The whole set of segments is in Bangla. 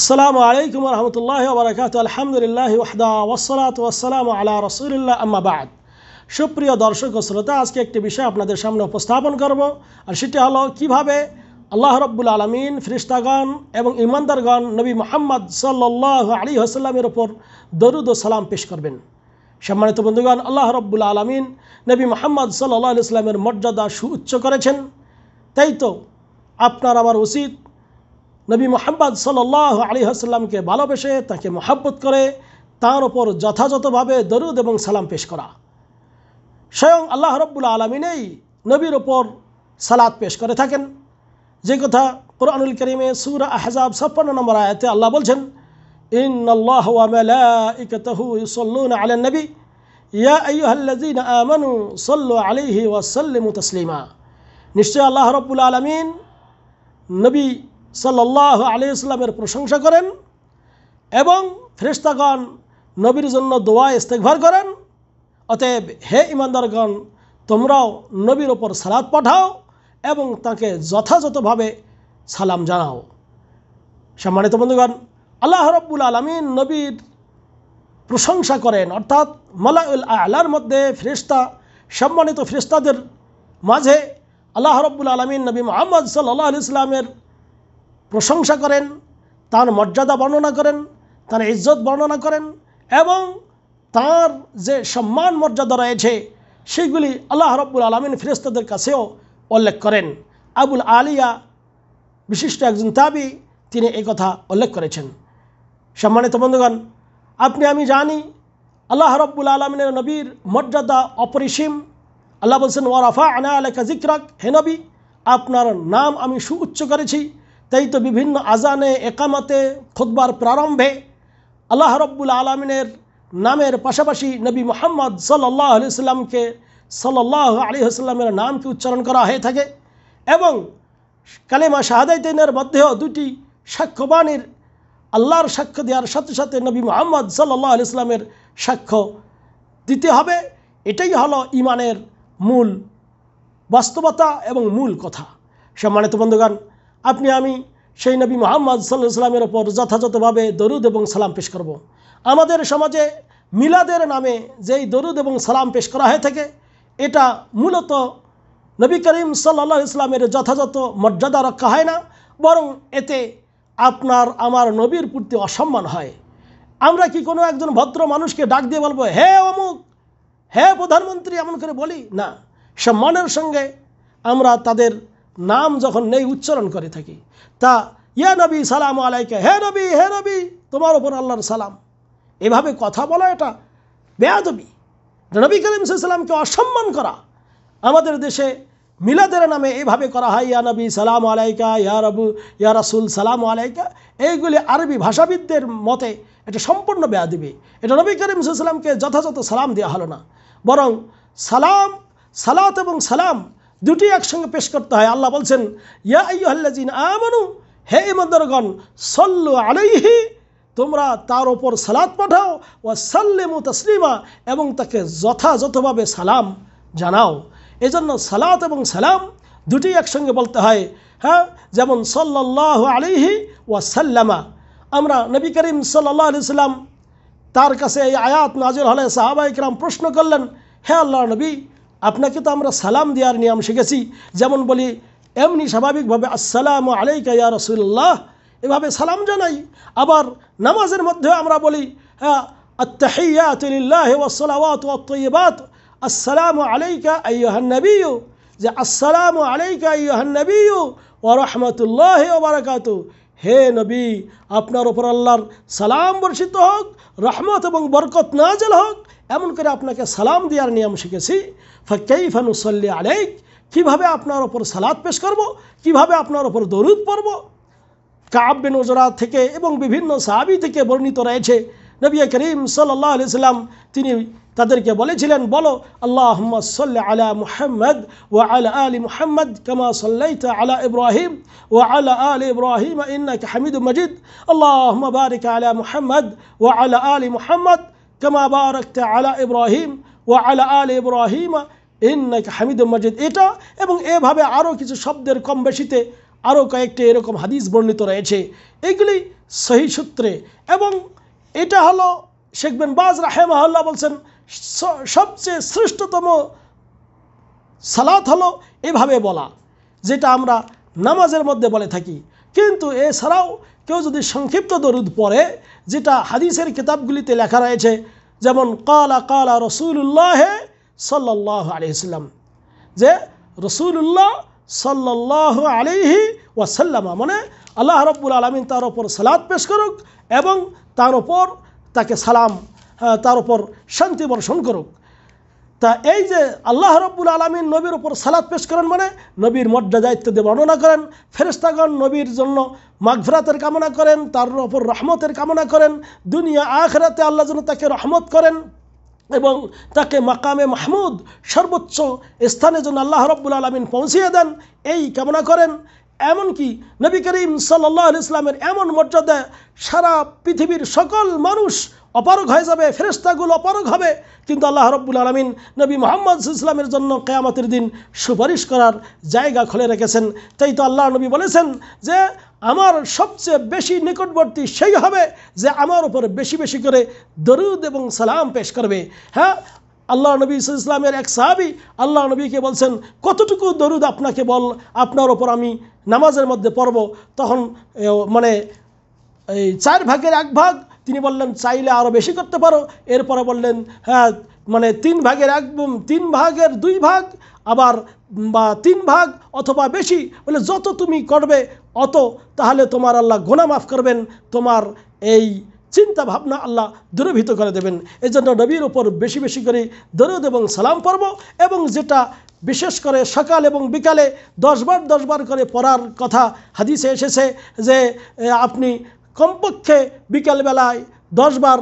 আসসালামু আলাইকুম রহমতুল্লাহ বারাকাত আলহামদুলিল্লাহ ওয়াহদা ওসলাত ওয়াসালাম আল্লাহ রসুলিল্লাহ আম্মাবাদ সুপ্রিয় দর্শক ও শ্রোতা আজকে একটি বিষয় আপনাদের সামনে উপস্থাপন করব আর সেটি হলো কীভাবে আল্লাহ রব্বুল আলমিন ফ্রিস্তাগণ এবং ইমানদারগণ নবী মোহাম্মদ সাল্লাহ আলী হাসাল্লামের ওপর দরুদ ও সালাম পেশ করবেন সম্মানিত বন্ধুগণ আল্লাহ রব্বুল আলমিন নবী মোহাম্মদ সাল্লাহ ইসলামের মর্যাদা সুউচ্চ করেছেন তাই তো আপনার আমার উচিত নবী মোহাম্মদ সাল আলী হাসাল্লামকে ভালোবেসে তাকে মোহাব্বত করে তার ওপর যথাযথভাবে দরুদ এবং সালাম পেশ করা স্বয়ং আল্লাহ রব্বুল আলমিনেই নবীর ওপর সালাদ পেশ করে থাকেন যে কথা কোরআনুল করিমে সুর আহজাব ছাপ্পান্ন নম্বর আয়তে আল্লাহ বলছেন নবী আলিহি তসলিমা নিশ্চয় আল্লাহ রব্বুল আলমিন নবী সাল্লাহ আলি ইসলামের প্রশংসা করেন এবং ফেরিস্তাগণ নবীর জন্য দোয়া ইস্তেকভার করেন অতএব হে ইমানদারগণ তোমরাও নবীর ওপর সালাদ পাঠাও এবং তাকে যথাযথভাবে সালাম জানাও সম্মানিত বন্ধুগণ আল্লাহ রব্বুল আলমিন নবীর প্রশংসা করেন অর্থাৎ মালাউল আল্লাহর মধ্যে ফেরিস্তা সম্মানিত ফেরিস্তাদের মাঝে আল্লাহ রব্বুল আলমিন নবী মোহাম্মদ সাল্লাহ ইসলামের প্রশংসা করেন তার মর্যাদা বর্ণনা করেন তার ইজ্জত বর্ণনা করেন এবং তার যে সম্মান মর্যাদা রয়েছে সেগুলি আল্লাহ রব্বুল আলমিন ফিরেস্তাদের কাছেও উল্লেখ করেন আবুল আলিয়া বিশিষ্ট একজন তাবি তিনি এই কথা উল্লেখ করেছেন সম্মানিত বন্ধুগণ আপনি আমি জানি আল্লাহ রব্বুল আলমিনের নবীর মর্যাদা অপরিসীম আল্লাহ বলছেন ওয়ারাফা আনা আলেকা জিক্রাক হে নবী আপনার নাম আমি সুউচ্চ করেছি তাই তো বিভিন্ন আজানে একামাতে খুদ্বার প্রারম্ভে আল্লাহ রব্বুল আলমিনের নামের পাশাপাশি নবী মোহাম্মদ সাল্লাহ আলিয়াল্লামকে সাল্লাহ আলিহাস্লামের নামকে উচ্চারণ করা হয়ে থাকে এবং কালেমা শাহাদাইতেনের মধ্যেও দুটি সাক্ষ্যবাণীর আল্লাহর সাক্ষ্য দেওয়ার সাথে সাথে নবী মোহাম্মদ সাল্লাহ ইসলামের সাক্ষ্য দিতে হবে এটাই হলো ইমানের মূল বাস্তবতা এবং মূল কথা সম্মানিত বন্ধুগান আপনি আমি সেই নবী মোহাম্মদ সাল্লাহ সাল্লামের ওপর যথাযথভাবে দরুদ এবং সালাম পেশ করব। আমাদের সমাজে মিলাদের নামে যেই দরুদ এবং সালাম পেশ করা হয়ে থাকে এটা মূলত নবী করিম সাল্লা ইসলামের যথাযথ মর্যাদা রক্ষা হয় না বরং এতে আপনার আমার নবীর প্রতি অসম্মান হয় আমরা কি কোনো একজন ভদ্র মানুষকে ডাক দিয়ে বলবো হে অমুক হে প্রধানমন্ত্রী এমন করে বলি না সম্মানের সঙ্গে আমরা তাদের নাম যখন নেই উচ্চারণ করে থাকি তা ইয়ে নবী সালাম আলাইকে হে নবী হে নবী তোমার ওপর আল্লাহর সালাম এভাবে কথা বলা এটা বেয়াদবি নবী করিম সাল্লামকে অসম্মান করা আমাদের দেশে মিলাদের নামে এভাবে করা হয় ইয়া নবী সালাম আলাইকা ইয়া রবু ইয়া রাসুল সালাম আলাইকা এইগুলি আরবি ভাষাবিদদের মতে এটা সম্পূর্ণ বেয়া বেয়াদিবি এটা নবী করিম সাল্লামকে যথাযথ সালাম দেওয়া হলো না বরং সালাম সালাত এবং সালাম দুটি একসঙ্গে পেশ করতে হয় আল্লাহ বলছেন ইয়া আইয়াল্লাজিন আমানু হে ইমানদারগণ সল্লু আলাইহি তোমরা তার ওপর সালাত পাঠাও ও সাল্লেমু তসলিমা এবং তাকে যথাযথভাবে সালাম জানাও এজন্য সালাত এবং সালাম দুটি একসঙ্গে বলতে হয় হ্যাঁ যেমন সল্লাহ আলিহি ও সাল্লামা আমরা নবী করিম সাল্লাহ আলি সাল্লাম তার কাছে এই আয়াত নাজির হলে সাহাবা ইকরাম প্রশ্ন করলেন হে আল্লাহ নবী আপনাকে তো আমরা সালাম দেওয়ার নিয়ম শিখেছি যেমন বলি এমনি স্বাভাবিকভাবে আসসালামু আলাইকা ইয়া রসুল্লাহ এভাবে সালাম জানাই আবার নামাজের মধ্যে আমরা বলি হ্যাঁ আসসালামু আলাইকা আইহান্নবীয় যে আসসালামু আলাইকা আইহান্নবীয় ও রহমতুল্লাহ ওবরাকাত হে নবী আপনার ওপর আল্লাহর সালাম বর্ষিত হোক রহমত এবং বরকত নাজেল হোক এমন করে আপনাকে সালাম দেওয়ার নিয়ম শিখেছি ফাকেই ফানুসল্লি আলেক কীভাবে আপনার ওপর সালাদ পেশ করব কিভাবে আপনার ওপর দরুদ পড়ব কাব্যে নজরা থেকে এবং বিভিন্ন সাহাবি থেকে বর্ণিত রয়েছে নবী করিম সাল্লাহ আলি তিনি তাদেরকে বলেছিলেন বলো আল্লাহ সাল্লি আলা মুহাম্মদ ও আলা আলী মুহাম্মদ কামা সাল্লাইতা আলা ইব্রাহিম ও আলা আলী ইব্রাহিম ইন্নাক হামিদ মজিদ আল্লাহ বারিক আলা মুহাম্মদ ও আলা আলী মুহাম্মদ কামা বারাকতা আলা ইব্রাহিম ও আলা আলী ইব্রাহিম ইন্নাক হামিদ মজিদ এটা এবং এভাবে আরও কিছু শব্দের কম বেশিতে আরও কয়েকটি এরকম হাদিস বর্ণিত রয়েছে এগুলি সহি সূত্রে এবং এটা হলো শেখবেন বাজ বাজ রাহেমাহল্লা বলছেন সবচেয়ে শ্রেষ্ঠতম সালাত হলো এভাবে বলা যেটা আমরা নামাজের মধ্যে বলে থাকি কিন্তু এছাড়াও কেউ যদি সংক্ষিপ্ত দরুদ পড়ে যেটা হাদিসের কিতাবগুলিতে লেখা রয়েছে যেমন কালা কালা রসুল্লাহ সাল্লাহ আলিয়াল্লাম যে রসুল্লাহ সাল্লাহ আলিহি ওয়াসাল্লামা মানে আল্লাহ রব্বুল আলমিন তার ওপর সালাদ পেশ করুক এবং তার ওপর তাকে সালাম হ্যাঁ, তার ওপর শান্তি বর্ষণ করুক তা এই যে আল্লাহ রব্বুল আলমিন নবীর ওপর সালাদ পেশ করেন মানে নবীর মর্যাদা ইত্যাদি বর্ণনা করেন ফেরেস্তাগণ নবীর জন্য মাঘভরাতের কামনা করেন তার ওপর রহমতের কামনা করেন দুনিয়া আখরাতে আল্লাহ যেন তাকে রহমত করেন এবং তাকে মাকামে মাহমুদ সর্বোচ্চ স্থানে যেন আল্লাহ রব্বুল আলমিন পৌঁছিয়ে দেন এই কামনা করেন এমনকি নবী করিম সাল্লাহ ইসলামের এমন মর্যাদা সারা পৃথিবীর সকল মানুষ অপারগ হয়ে যাবে ফেরেস্তাগুলো অপারগ হবে কিন্তু আল্লাহ রব্বুল আলমিন নবী মোহাম্মদ ইসলামের জন্য কেয়ামতের দিন সুপারিশ করার জায়গা খুলে রেখেছেন তাই তো আল্লাহ নবী বলেছেন যে আমার সবচেয়ে বেশি নিকটবর্তী সেই হবে যে আমার উপর বেশি বেশি করে দরুদ এবং সালাম পেশ করবে হ্যাঁ আল্লাহ নবী ইসলামের এক সাহাবি আল্লাহ নবীকে বলছেন কতটুকু দরুদ আপনাকে বল আপনার ওপর আমি নামাজের মধ্যে পড়ব তখন মানে এই চার ভাগের এক ভাগ তিনি বললেন চাইলে আরও বেশি করতে পারো এরপরে বললেন হ্যাঁ মানে তিন ভাগের এক তিন ভাগের দুই ভাগ আবার বা তিন ভাগ অথবা বেশি বলে যত তুমি করবে অত তাহলে তোমার আল্লাহ গোনা মাফ করবেন তোমার এই চিন্তা ভাবনা আল্লাহ দূরভীত করে দেবেন এজন্য নবীর ওপর বেশি বেশি করে দরদ এবং সালাম পর্ব এবং যেটা বিশেষ করে সকাল এবং বিকালে দশবার দশবার করে পড়ার কথা হাদিসে এসেছে যে আপনি কমপক্ষে বিকালবেলায় দশবার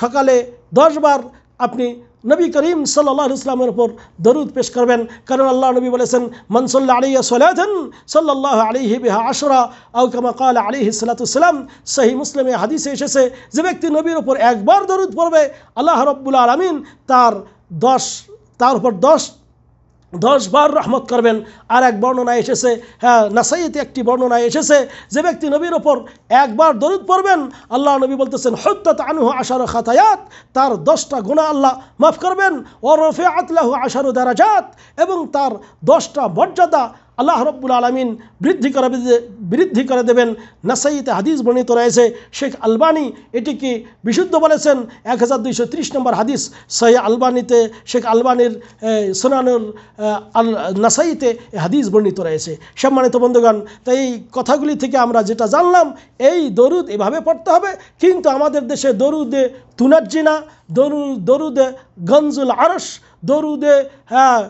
সকালে দশবার আপনি নবী করিম সাল্লাহ ইসলামের উপর দরুদ পেশ করবেন কারণ আল্লাহ নবী বলেছেন মনসল্লা আলী সোলাহন সাল্লাহ আলিহি বিহা আশরা আউকামা কাল আলী হিসালাতাম সহি মুসলিমে হাদিসে এসেছে যে ব্যক্তি নবীর উপর একবার দরুদ পড়বে আল্লাহ রব্বুল আলমিন তার দশ তার উপর দশ দশ বার রহমত করবেন আর এক বর্ণনা এসেছে হ্যাঁ নাসাইতে একটি বর্ণনা এসেছে যে ব্যক্তি নবীর ওপর একবার দরুদ পড়বেন আল্লাহ নবী বলতেছেন হত্যাত আনুহ আশার খাতায়াত তার দশটা গুণা আল্লাহ মাফ করবেন ওরফে আতলাহু আশার দারাজাত এবং তার দশটা মর্যাদা আল্লাহ রব্বুল আলমিন বৃদ্ধি করে বৃদ্ধি করে দেবেন নাসাইতে হাদিস বর্ণিত রয়েছে শেখ আলবানি এটিকে বিশুদ্ধ বলেছেন এক হাজার দুইশো ত্রিশ নম্বর হাদিস সহি আলবানিতে শেখ আলবানির সোনানুর আল নাসাইতে হাদিস বর্ণিত রয়েছে সম্মানিত বন্ধুগণ তাই এই কথাগুলি থেকে আমরা যেটা জানলাম এই দরুদ এভাবে পড়তে হবে কিন্তু আমাদের দেশে দরুদে তুনার্জিনা দরু দরুদে গঞ্জুল আরস দরুদে হ্যাঁ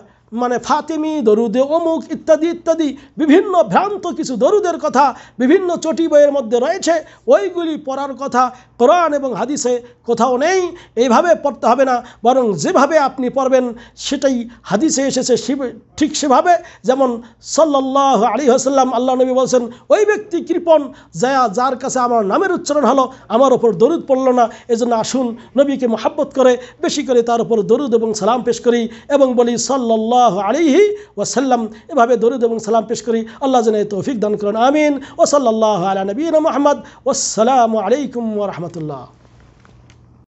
মানে ফাতেমি দরুদে অমুক ইত্যাদি ইত্যাদি বিভিন্ন ভ্রান্ত কিছু দরুদের কথা বিভিন্ন চটি বইয়ের মধ্যে রয়েছে ওইগুলি পড়ার কথা কোরআন এবং হাদিসে কোথাও নেই এইভাবে পড়তে হবে না বরং যেভাবে আপনি পড়বেন সেটাই হাদিসে এসেছে ঠিক সেভাবে যেমন সাল্লাহ আলী হাসাল্লাম আল্লাহ নবী বলছেন ওই ব্যক্তি কৃপণ যা যার কাছে আমার নামের উচ্চারণ হলো আমার ওপর দরুদ পড়ল না এজন্য আসুন নবীকে মোহাব্বত করে বেশি করে তার উপর দরুদ এবং সালাম পেশ করি এবং বলি সাল্লাহ সাল্লাহ আলিহি ওয়াসাল্লাম এভাবে দরুদ এবং সালাম পেশ করি আল্লাহ যেন তৌফিক দান করুন আমিন ওসল্লাহ আলা নবীন মোহাম্মদ ওসালামু আলাইকুম রহমতুল্লাহ